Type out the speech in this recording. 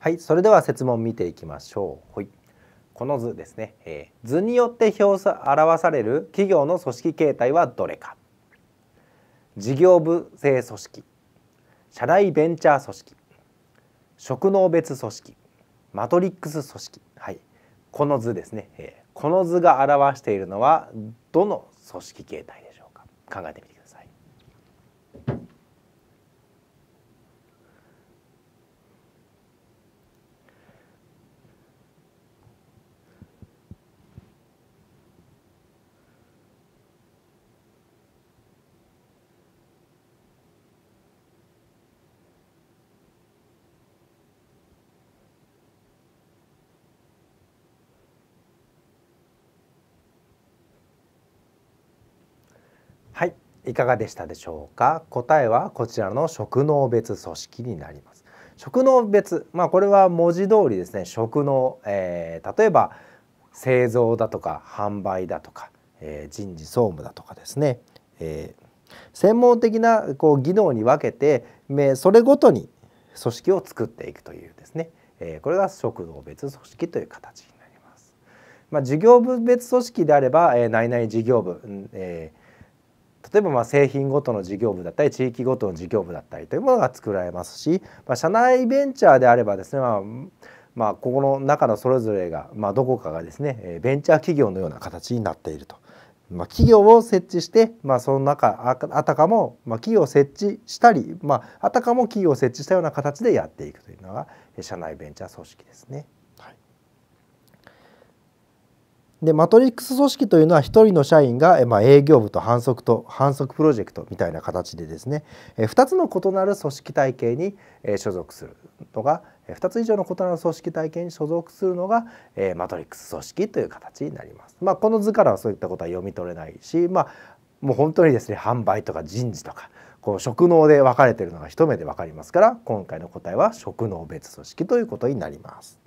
はい、それでは設問見ていきましょう。はい、この図ですね、えー、図によって表さ表される企業の組織形態はどれか。事業部制組織、社内ベンチャー組織、職能別組織、マトリックス組織、はい、この図ですね、えー、この図が表しているのはどの組織形態でしょうか。考えてみてください。いかがでしたでしょうか答えはこちらの職能別組織になります職能別まあこれは文字通りですね職能、えー、例えば製造だとか販売だとか、えー、人事総務だとかですね、えー、専門的なこう技能に分けて、ね、それごとに組織を作っていくというですね、えー、これが職能別組織という形になります。まあ、事業部別組織であれば、えー、内々事業部、えー例えばま製品ごとの事業部だったり地域ごとの事業部だったりというものが作られますし、まあ、社内ベンチャーであればですね、まあまあ、ここの中のそれぞれが、まあ、どこかがですねベンチャー企業のような形になっていると。まあ、企業を設置して、まあ、その中あたかも、まあ、企業を設置したり、まあ、あたかも企業を設置したような形でやっていくというのが社内ベンチャー組織ですね。でマトリックス組織というのは1人の社員が、まあ、営業部と反則と反則プロジェクトみたいな形でですね、え2つの異なる組織体系に、え所属するのが2つ以上の異なる組織体系に所属するのが、えマトリックス組織という形になります。まあ、この図からはそういったことは読み取れないし、まあ、もう本当にですね販売とか人事とかこう職能で分かれてるのが一目で分かりますから今回の答えは職能別組織ということになります。